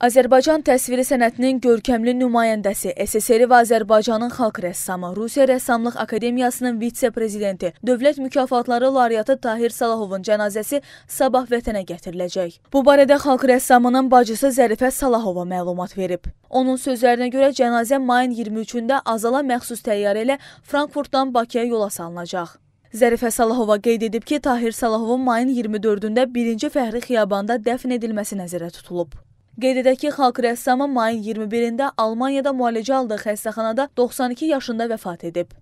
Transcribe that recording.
Azərbaycan təsviri sənətinin görkəmli nümayəndəsi, SSR və Azərbaycanın xalq rəssamı, Rusiya Rəssamlıq Akademiyasının vitse-prezidenti, dövlət mükafatları lauriatı Tahir Salahovun cənazəsi sabah vətənə gətiriləcək. Bu barədə xalq rəssamının bacısı Zərifə Salahova məlumat verib. Onun sözlərinə görə cənazə mayın 23-də Azala məxsus təyyarə ilə Frankfurtdan Bakıya yola salınacaq. Zərifə Salahova qeyd edib ki, Tahir Salahovun mayın 24-də 1-ci Fəhri Xiyabanda dəfn edilməsi nəzərə tutulub. Qeyd edək ki, xalq rəssamı mayın 21-də Almaniyada müalicə aldığı xəstəxanada 92 yaşında vəfat edib.